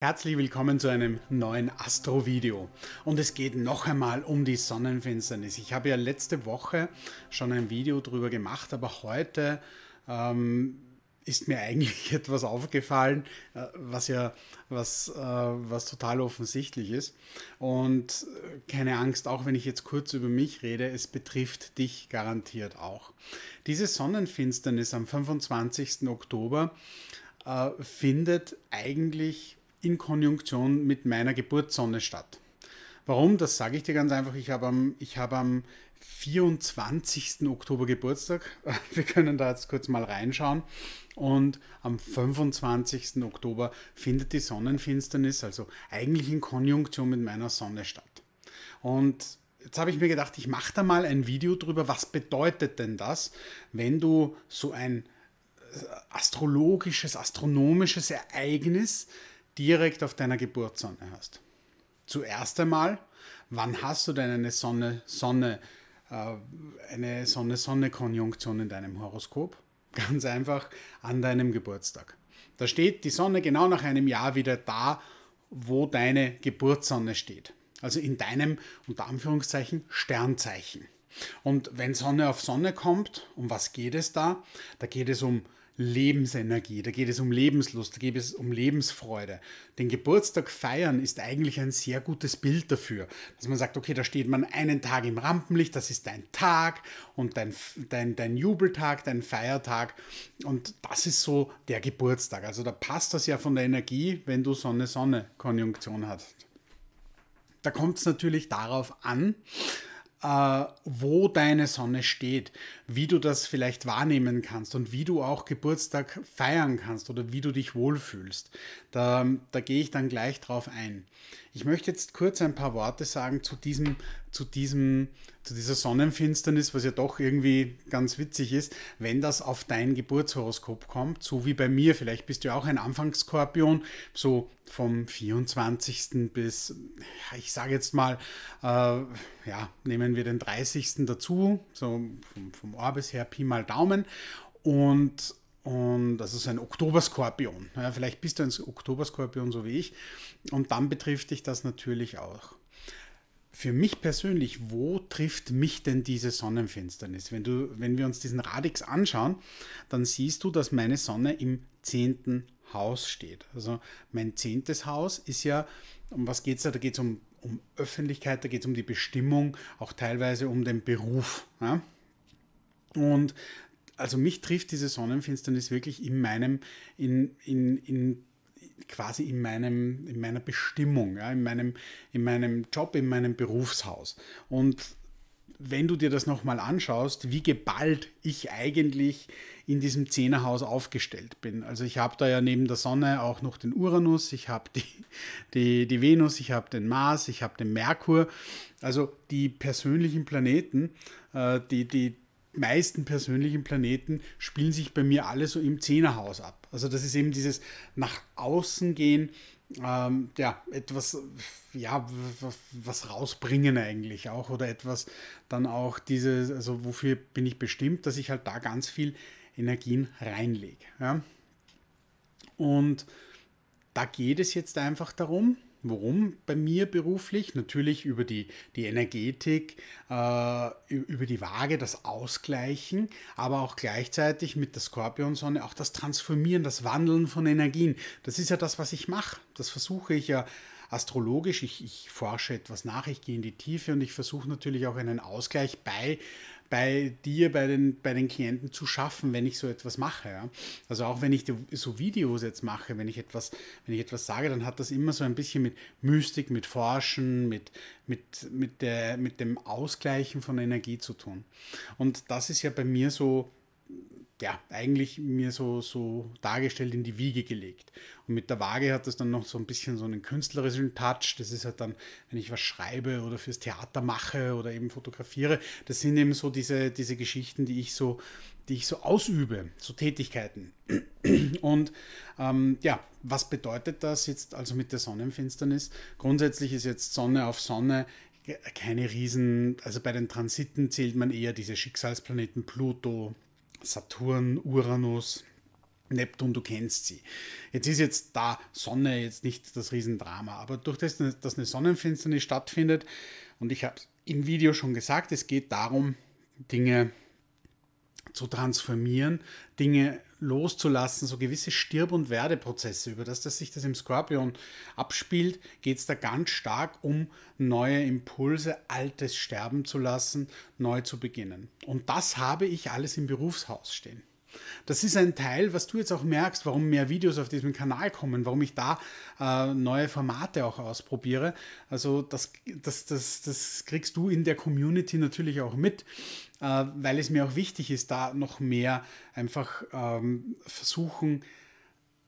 Herzlich willkommen zu einem neuen Astro-Video. Und es geht noch einmal um die Sonnenfinsternis. Ich habe ja letzte Woche schon ein Video darüber gemacht, aber heute ähm, ist mir eigentlich etwas aufgefallen, äh, was ja was, äh, was total offensichtlich ist. Und äh, keine Angst, auch wenn ich jetzt kurz über mich rede, es betrifft dich garantiert auch. Diese Sonnenfinsternis am 25. Oktober äh, findet eigentlich in Konjunktion mit meiner Geburtssonne statt. Warum? Das sage ich dir ganz einfach. Ich habe am, ich habe am 24. Oktober Geburtstag. Wir können da jetzt kurz mal reinschauen. Und am 25. Oktober findet die Sonnenfinsternis, also eigentlich in Konjunktion mit meiner Sonne statt. Und jetzt habe ich mir gedacht, ich mache da mal ein Video drüber, was bedeutet denn das, wenn du so ein äh, astrologisches, astronomisches Ereignis direkt auf deiner Geburtssonne hast. Zuerst einmal, wann hast du denn eine Sonne, Sonne, äh, eine Sonne-Sonne-Konjunktion in deinem Horoskop? Ganz einfach an deinem Geburtstag. Da steht die Sonne genau nach einem Jahr wieder da, wo deine Geburtssonne steht. Also in deinem, unter Anführungszeichen, Sternzeichen. Und wenn Sonne auf Sonne kommt, um was geht es da? Da geht es um Lebensenergie, da geht es um Lebenslust, da geht es um Lebensfreude. Den Geburtstag feiern ist eigentlich ein sehr gutes Bild dafür, dass man sagt, okay, da steht man einen Tag im Rampenlicht, das ist dein Tag und dein, dein, dein Jubeltag, dein Feiertag und das ist so der Geburtstag. Also da passt das ja von der Energie, wenn du Sonne-Sonne-Konjunktion hast. Da kommt es natürlich darauf an, äh, wo deine Sonne steht, wie du das vielleicht wahrnehmen kannst und wie du auch Geburtstag feiern kannst oder wie du dich wohlfühlst. Da, da gehe ich dann gleich drauf ein. Ich möchte jetzt kurz ein paar Worte sagen zu diesem, zu diesem zu dieser Sonnenfinsternis, was ja doch irgendwie ganz witzig ist, wenn das auf dein Geburtshoroskop kommt, so wie bei mir, vielleicht bist du ja auch ein Anfangskorpion, so vom 24. bis, ich sage jetzt mal, äh, ja, nehmen wir den 30. dazu, so vom, vom Ohr bis her, Pi mal Daumen. Und und das ist ein Oktoberskorpion. Ja, vielleicht bist du ein Oktoberskorpion, so wie ich. Und dann betrifft dich das natürlich auch für mich persönlich, wo trifft mich denn diese Sonnenfinsternis? Wenn, du, wenn wir uns diesen Radix anschauen, dann siehst du, dass meine Sonne im zehnten Haus steht. Also mein zehntes Haus ist ja, um was geht es da? Da geht es um, um Öffentlichkeit, da geht es um die Bestimmung, auch teilweise um den Beruf. Ja? Und also mich trifft diese Sonnenfinsternis wirklich in meinem, in, in, in quasi in, meinem, in meiner Bestimmung, ja, in, meinem, in meinem Job, in meinem Berufshaus. Und wenn du dir das nochmal anschaust, wie geballt ich eigentlich in diesem Zehnerhaus aufgestellt bin. Also ich habe da ja neben der Sonne auch noch den Uranus, ich habe die, die, die Venus, ich habe den Mars, ich habe den Merkur. Also die persönlichen Planeten, äh, die, die, meisten persönlichen Planeten spielen sich bei mir alle so im Zehnerhaus ab. Also das ist eben dieses nach außen gehen, ähm, ja, etwas, ja, was rausbringen eigentlich auch oder etwas dann auch dieses, also wofür bin ich bestimmt, dass ich halt da ganz viel Energien reinlege. Ja? Und da geht es jetzt einfach darum, Warum bei mir beruflich? Natürlich über die, die Energetik, äh, über die Waage, das Ausgleichen, aber auch gleichzeitig mit der Skorpionsonne auch das Transformieren, das Wandeln von Energien. Das ist ja das, was ich mache. Das versuche ich ja astrologisch. Ich, ich forsche etwas nach, ich gehe in die Tiefe und ich versuche natürlich auch einen Ausgleich bei bei dir, bei den, bei den Klienten zu schaffen, wenn ich so etwas mache. Ja? Also auch wenn ich so Videos jetzt mache, wenn ich etwas, wenn ich etwas sage, dann hat das immer so ein bisschen mit Mystik, mit Forschen, mit, mit, mit, der, mit dem Ausgleichen von Energie zu tun. Und das ist ja bei mir so ja, eigentlich mir so, so dargestellt in die Wiege gelegt. Und mit der Waage hat das dann noch so ein bisschen so einen künstlerischen Touch. Das ist halt dann, wenn ich was schreibe oder fürs Theater mache oder eben fotografiere, das sind eben so diese, diese Geschichten, die ich so, die ich so ausübe, so Tätigkeiten. Und ähm, ja, was bedeutet das jetzt also mit der Sonnenfinsternis? Grundsätzlich ist jetzt Sonne auf Sonne keine Riesen, also bei den Transiten zählt man eher diese Schicksalsplaneten Pluto, Saturn, Uranus, Neptun, du kennst sie. Jetzt ist jetzt da Sonne jetzt nicht das Riesendrama, aber durch das, dass eine Sonnenfinsternis stattfindet, und ich habe es im Video schon gesagt, es geht darum, Dinge zu zu transformieren, Dinge loszulassen, so gewisse Stirb- und Werdeprozesse. Über das, dass sich das im Skorpion abspielt, geht es da ganz stark um neue Impulse, Altes sterben zu lassen, neu zu beginnen. Und das habe ich alles im Berufshaus stehen. Das ist ein Teil, was du jetzt auch merkst, warum mehr Videos auf diesem Kanal kommen, warum ich da äh, neue Formate auch ausprobiere. Also das, das, das, das kriegst du in der Community natürlich auch mit, äh, weil es mir auch wichtig ist, da noch mehr einfach ähm, versuchen,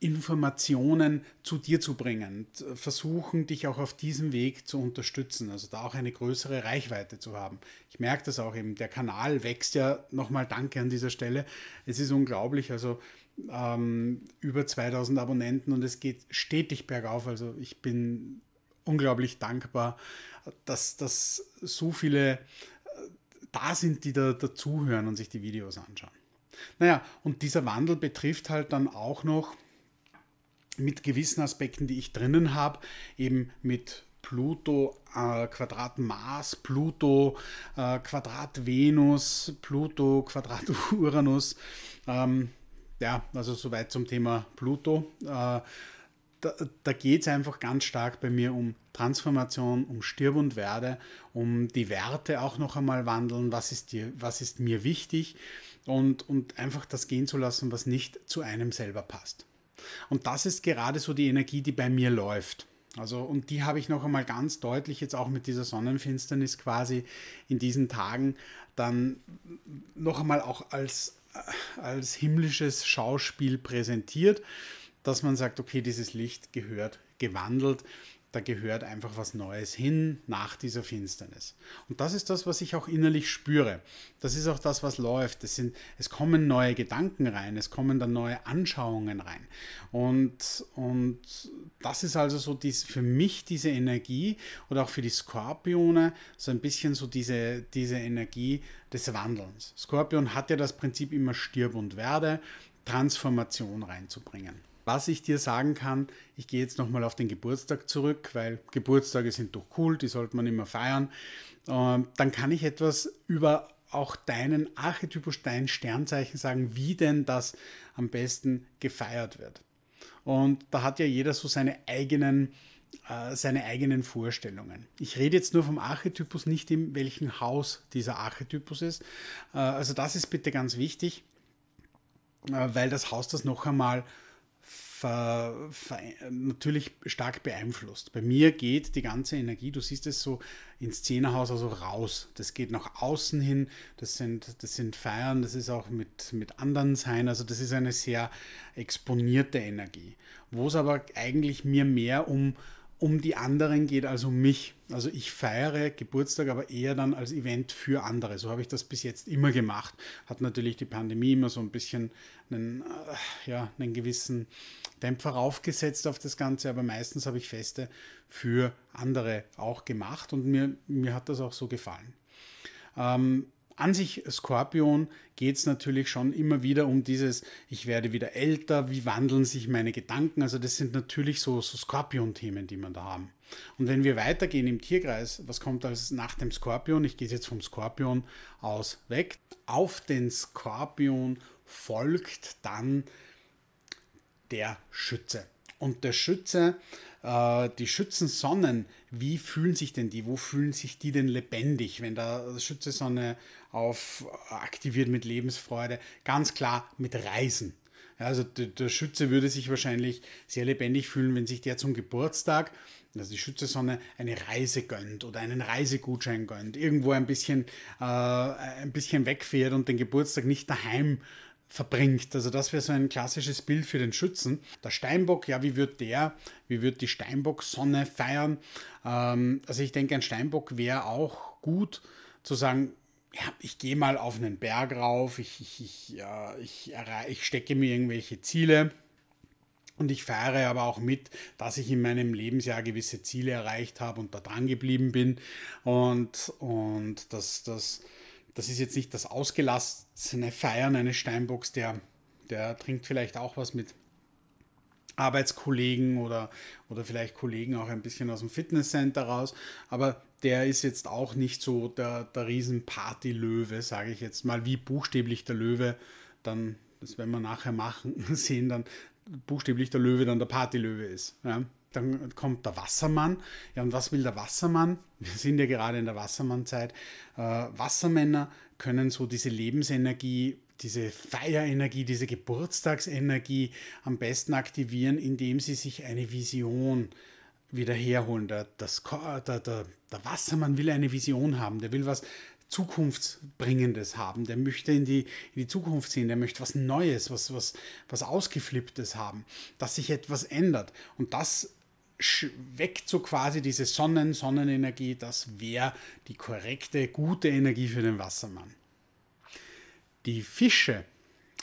Informationen zu dir zu bringen, versuchen dich auch auf diesem Weg zu unterstützen, also da auch eine größere Reichweite zu haben. Ich merke das auch eben, der Kanal wächst ja, nochmal danke an dieser Stelle, es ist unglaublich, also ähm, über 2000 Abonnenten und es geht stetig bergauf, also ich bin unglaublich dankbar, dass, dass so viele äh, da sind, die da dazuhören und sich die Videos anschauen. Naja, und dieser Wandel betrifft halt dann auch noch mit gewissen Aspekten, die ich drinnen habe, eben mit Pluto, äh, Quadrat Mars, Pluto, äh, Quadrat Venus, Pluto, Quadrat Uranus. Ähm, ja, also soweit zum Thema Pluto. Äh, da da geht es einfach ganz stark bei mir um Transformation, um Stirb und Werde, um die Werte auch noch einmal wandeln, was ist, dir, was ist mir wichtig und, und einfach das gehen zu lassen, was nicht zu einem selber passt. Und das ist gerade so die Energie, die bei mir läuft. Also, und die habe ich noch einmal ganz deutlich jetzt auch mit dieser Sonnenfinsternis quasi in diesen Tagen dann noch einmal auch als, als himmlisches Schauspiel präsentiert, dass man sagt, okay, dieses Licht gehört gewandelt da gehört einfach was Neues hin nach dieser Finsternis. Und das ist das, was ich auch innerlich spüre. Das ist auch das, was läuft. Es, sind, es kommen neue Gedanken rein, es kommen dann neue Anschauungen rein. Und, und das ist also so dies, für mich diese Energie oder auch für die Skorpione so ein bisschen so diese, diese Energie des Wandelns. Skorpion hat ja das Prinzip immer stirb und werde, Transformation reinzubringen. Was ich dir sagen kann, ich gehe jetzt nochmal auf den Geburtstag zurück, weil Geburtstage sind doch cool, die sollte man immer feiern. Ähm, dann kann ich etwas über auch deinen Archetypus, dein Sternzeichen sagen, wie denn das am besten gefeiert wird. Und da hat ja jeder so seine eigenen, äh, seine eigenen Vorstellungen. Ich rede jetzt nur vom Archetypus, nicht in welchem Haus dieser Archetypus ist. Äh, also das ist bitte ganz wichtig, äh, weil das Haus das noch einmal ver, ver, natürlich stark beeinflusst. Bei mir geht die ganze Energie, du siehst es so ins Zehnerhaus, also raus. Das geht nach außen hin, das sind, das sind Feiern, das ist auch mit, mit anderen Sein, also das ist eine sehr exponierte Energie. Wo es aber eigentlich mir mehr um um die anderen geht, als um mich. Also ich feiere Geburtstag, aber eher dann als Event für andere. So habe ich das bis jetzt immer gemacht. Hat natürlich die Pandemie immer so ein bisschen einen, äh, ja, einen gewissen Dämpfer raufgesetzt auf das Ganze, aber meistens habe ich Feste für andere auch gemacht und mir, mir hat das auch so gefallen. Ähm, an sich Skorpion geht es natürlich schon immer wieder um dieses, ich werde wieder älter, wie wandeln sich meine Gedanken. Also das sind natürlich so, so Skorpion-Themen, die man da haben. Und wenn wir weitergehen im Tierkreis, was kommt als nach dem Skorpion? Ich gehe jetzt vom Skorpion aus weg. Auf den Skorpion folgt dann der Schütze. Und der Schütze, äh, die Schützensonnen, wie fühlen sich denn die? Wo fühlen sich die denn lebendig, wenn da Schützesonne Sonne auf äh, aktiviert mit Lebensfreude? Ganz klar mit Reisen. Ja, also der Schütze würde sich wahrscheinlich sehr lebendig fühlen, wenn sich der zum Geburtstag, also die Schützesonne, eine Reise gönnt oder einen Reisegutschein gönnt, irgendwo ein bisschen, äh, ein bisschen wegfährt und den Geburtstag nicht daheim verbringt. Also das wäre so ein klassisches Bild für den Schützen. Der Steinbock, ja, wie wird der, wie wird die Steinbock-Sonne feiern? Ähm, also ich denke, ein Steinbock wäre auch gut zu sagen, ja, ich gehe mal auf einen Berg rauf, ich, ich, ich, ja, ich, ich stecke mir irgendwelche Ziele. Und ich feiere aber auch mit, dass ich in meinem Lebensjahr gewisse Ziele erreicht habe und da dran geblieben bin. Und, und dass das, das das ist jetzt nicht das ausgelassene Feiern eines Steinbocks, der, der trinkt vielleicht auch was mit Arbeitskollegen oder, oder vielleicht Kollegen auch ein bisschen aus dem Fitnesscenter raus. Aber der ist jetzt auch nicht so der, der Riesenparty-Löwe, sage ich jetzt mal, wie buchstäblich der Löwe dann, das werden wir nachher machen, sehen, dann buchstäblich der Löwe dann der Partylöwe ist. Ja? dann kommt der Wassermann. Ja, und was will der Wassermann? Wir sind ja gerade in der Wassermannzeit. Äh, Wassermänner können so diese Lebensenergie, diese Feierenergie, diese Geburtstagsenergie am besten aktivieren, indem sie sich eine Vision wieder herholen. Der, das, der, der, der Wassermann will eine Vision haben, der will was Zukunftsbringendes haben, der möchte in die, in die Zukunft sehen, der möchte was Neues, was, was, was Ausgeflipptes haben, dass sich etwas ändert. Und das weckt so quasi diese Sonnen, Sonnenenergie, das wäre die korrekte, gute Energie für den Wassermann. Die Fische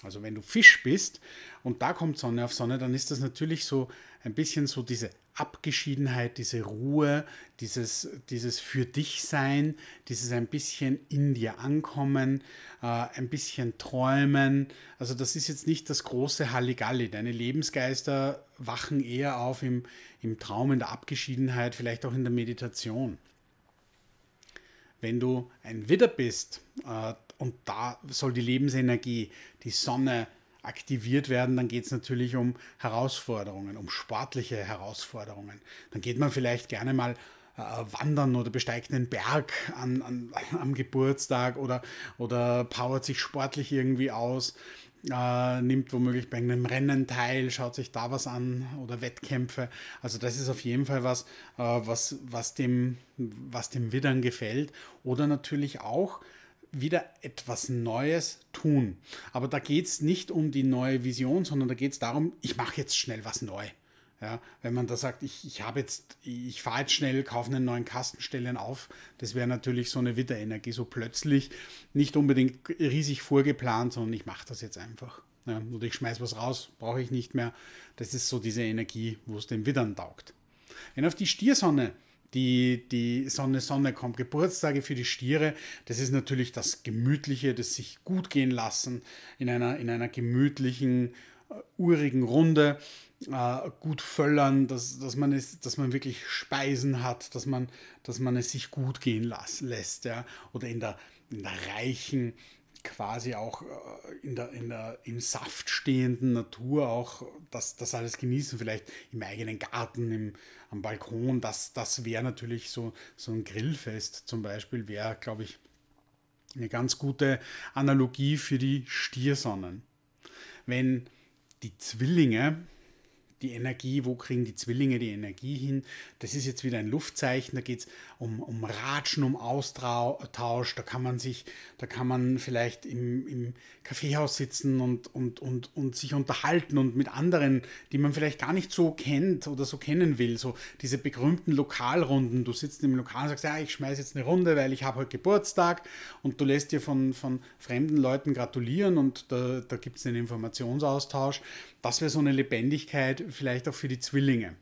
also wenn du Fisch bist und da kommt Sonne auf Sonne, dann ist das natürlich so ein bisschen so diese Abgeschiedenheit, diese Ruhe, dieses, dieses für dich sein, dieses ein bisschen in dir ankommen, äh, ein bisschen träumen. Also das ist jetzt nicht das große Halligalli. Deine Lebensgeister wachen eher auf im, im Traum, in der Abgeschiedenheit, vielleicht auch in der Meditation. Wenn du ein Widder bist, äh, und da soll die Lebensenergie, die Sonne aktiviert werden, dann geht es natürlich um Herausforderungen, um sportliche Herausforderungen. Dann geht man vielleicht gerne mal äh, wandern oder besteigt einen Berg an, an, am Geburtstag oder, oder powert sich sportlich irgendwie aus, äh, nimmt womöglich bei einem Rennen teil, schaut sich da was an oder Wettkämpfe. Also das ist auf jeden Fall was, äh, was, was, dem, was dem Widdern gefällt. Oder natürlich auch wieder etwas Neues tun. Aber da geht es nicht um die neue Vision, sondern da geht es darum, ich mache jetzt schnell was neu. Ja, wenn man da sagt, ich, ich habe jetzt, ich fahre jetzt schnell, kaufe einen neuen Kasten, stelle ihn auf, das wäre natürlich so eine Witterenergie, so plötzlich, nicht unbedingt riesig vorgeplant, sondern ich mache das jetzt einfach. Ja, oder ich schmeiße was raus, brauche ich nicht mehr. Das ist so diese Energie, wo es dem Widdern taugt. Wenn auf die Stiersonne die, die Sonne, Sonne kommt, Geburtstage für die Stiere. Das ist natürlich das Gemütliche, das sich gut gehen lassen in einer, in einer gemütlichen, äh, urigen Runde. Uh, gut föllern, dass, dass, man es, dass man wirklich Speisen hat, dass man, dass man es sich gut gehen las, lässt. Ja? Oder in der, in der reichen, quasi auch äh, in der, in der, im Saft stehenden Natur auch das, das alles genießen, vielleicht im eigenen Garten, im, am Balkon, das, das wäre natürlich so, so ein Grillfest zum Beispiel, wäre, glaube ich, eine ganz gute Analogie für die Stiersonnen. Wenn die Zwillinge, die Energie, wo kriegen die Zwillinge die Energie hin? Das ist jetzt wieder ein Luftzeichen, da geht es um, um Ratschen, um Austausch. Da kann man sich, da kann man vielleicht im, im Kaffeehaus sitzen und, und, und, und sich unterhalten und mit anderen, die man vielleicht gar nicht so kennt oder so kennen will. So diese berühmten Lokalrunden. Du sitzt im Lokal und sagst, ja, ich schmeiße jetzt eine Runde, weil ich habe heute Geburtstag und du lässt dir von, von fremden Leuten gratulieren und da, da gibt es einen Informationsaustausch. Das wäre so eine Lebendigkeit vielleicht auch für die Zwillinge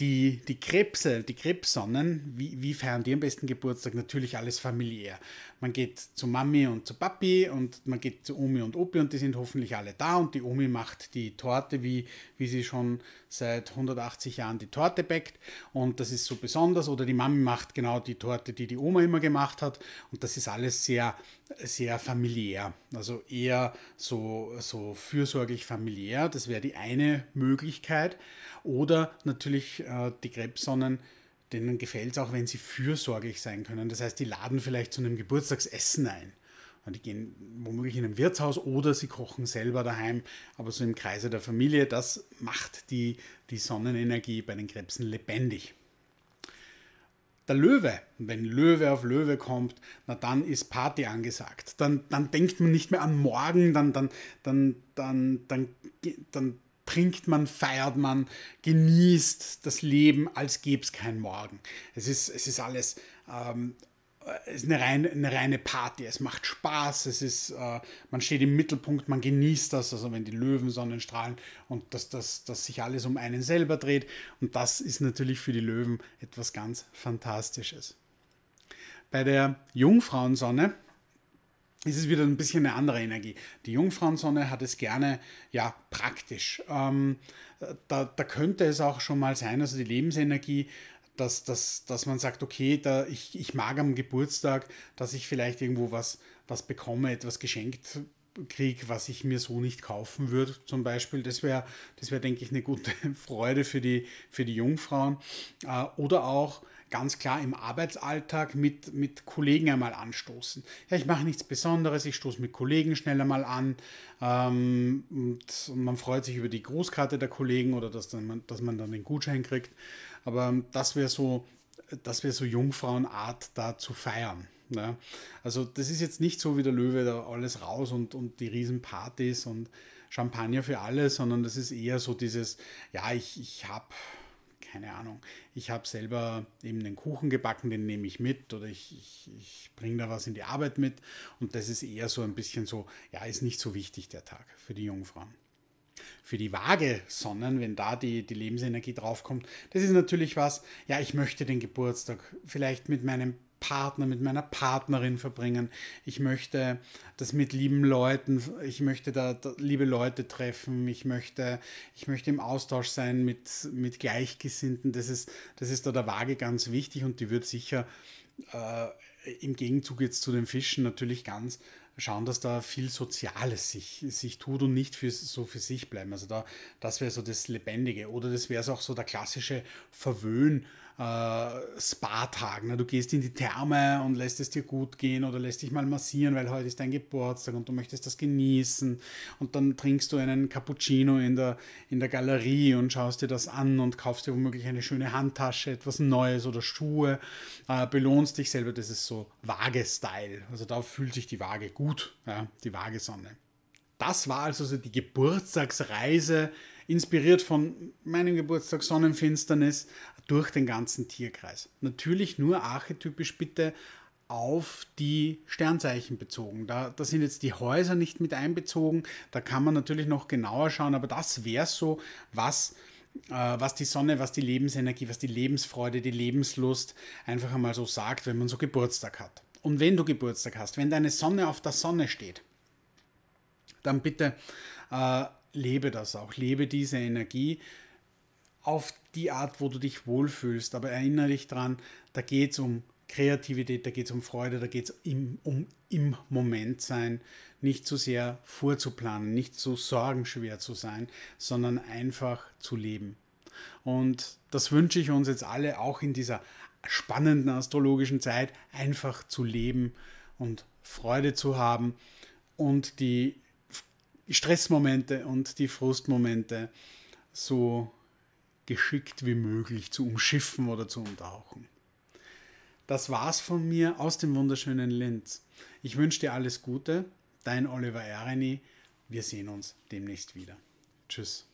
die, die Krebse, die Krebssonnen, wie, wie feiern die am besten Geburtstag? Natürlich alles familiär man geht zu Mami und zu Papi und man geht zu Omi und Opi und die sind hoffentlich alle da und die Omi macht die Torte, wie, wie sie schon seit 180 Jahren die Torte backt und das ist so besonders oder die Mami macht genau die Torte, die die Oma immer gemacht hat und das ist alles sehr, sehr familiär, also eher so, so fürsorglich familiär, das wäre die eine Möglichkeit oder natürlich äh, die Krebssonnen denen gefällt es auch, wenn sie fürsorglich sein können. Das heißt, die laden vielleicht zu einem Geburtstagsessen ein. Und die gehen womöglich in ein Wirtshaus oder sie kochen selber daheim, aber so im Kreise der Familie. Das macht die, die Sonnenenergie bei den Krebsen lebendig. Der Löwe, wenn Löwe auf Löwe kommt, na dann ist Party angesagt. Dann, dann denkt man nicht mehr an morgen, dann, dann, dann, dann, dann, dann, dann trinkt man, feiert man, genießt das Leben, als gäbe es kein Morgen. Es ist, es ist alles ähm, ist eine, rein, eine reine Party. Es macht Spaß, es ist, äh, man steht im Mittelpunkt, man genießt das, also wenn die Löwensonnen strahlen und dass das, das sich alles um einen selber dreht. Und das ist natürlich für die Löwen etwas ganz Fantastisches. Bei der Jungfrauensonne ist es wieder ein bisschen eine andere Energie. Die Jungfrauensonne hat es gerne, ja, praktisch. Ähm, da, da könnte es auch schon mal sein, also die Lebensenergie, dass, dass, dass man sagt, okay, da, ich, ich mag am Geburtstag, dass ich vielleicht irgendwo was, was bekomme, etwas geschenkt kriege, was ich mir so nicht kaufen würde, zum Beispiel. Das wäre, das wäre denke ich, eine gute Freude für die, für die Jungfrauen. Äh, oder auch, ganz klar im Arbeitsalltag mit, mit Kollegen einmal anstoßen. Ja, ich mache nichts Besonderes, ich stoße mit Kollegen schnell einmal an ähm, und, und, man freut sich über die Grußkarte der Kollegen oder dass, dann man, dass man dann den Gutschein kriegt. Aber das wäre so, das wäre so Jungfrauenart da zu feiern. Ne? Also das ist jetzt nicht so wie der Löwe, da alles raus und, und die Riesenpartys und Champagner für alle, sondern das ist eher so dieses, ja, ich, ich habe keine Ahnung, ich habe selber eben einen Kuchen gebacken, den nehme ich mit oder ich, ich, ich bringe da was in die Arbeit mit. Und das ist eher so ein bisschen so, ja, ist nicht so wichtig der Tag für die Jungfrauen. Für die Waage Sonnen, wenn da die, die Lebensenergie draufkommt, das ist natürlich was, ja, ich möchte den Geburtstag vielleicht mit meinem Partner, mit meiner Partnerin verbringen. Ich möchte das mit lieben Leuten, ich möchte da, da liebe Leute treffen. Ich möchte, ich möchte im Austausch sein mit, mit Gleichgesinnten. Das ist, das ist da der Waage ganz wichtig und die wird sicher äh, im Gegenzug jetzt zu den Fischen natürlich ganz schauen, dass da viel Soziales sich, sich tut und nicht für, so für sich bleiben. Also da, das wäre so das Lebendige. Oder das wäre so auch so der klassische Verwöhn, äh, Spa-Tag. Ne? Du gehst in die Therme und lässt es dir gut gehen oder lässt dich mal massieren, weil heute ist dein Geburtstag und du möchtest das genießen. Und dann trinkst du einen Cappuccino in der, in der Galerie und schaust dir das an und kaufst dir womöglich eine schöne Handtasche, etwas Neues oder Schuhe. Äh, belohnst dich selber. Das ist so Waage-Style. Also da fühlt sich die Waage gut, ja? die Waagesonne. Das war also so die Geburtstagsreise inspiriert von meinem Geburtstag Sonnenfinsternis durch den ganzen Tierkreis. Natürlich nur archetypisch bitte auf die Sternzeichen bezogen. Da, da sind jetzt die Häuser nicht mit einbezogen, da kann man natürlich noch genauer schauen, aber das wäre so, was äh, was die Sonne, was die Lebensenergie, was die Lebensfreude, die Lebenslust einfach einmal so sagt, wenn man so Geburtstag hat. Und wenn du Geburtstag hast, wenn deine Sonne auf der Sonne steht, dann bitte äh, lebe das auch, lebe diese Energie auf die Art, wo du dich wohlfühlst. Aber erinnere dich dran, da geht es um Kreativität, da geht es um Freude, da geht es im, um im Moment sein, nicht zu sehr vorzuplanen, nicht zu sorgenschwer zu sein, sondern einfach zu leben. Und das wünsche ich uns jetzt alle auch in dieser spannenden astrologischen Zeit, einfach zu leben und Freude zu haben und die Stressmomente und die Frustmomente so geschickt wie möglich zu umschiffen oder zu umtauchen. Das war's von mir aus dem wunderschönen Linz. Ich wünsche dir alles Gute, dein Oliver Ereni. Wir sehen uns demnächst wieder. Tschüss.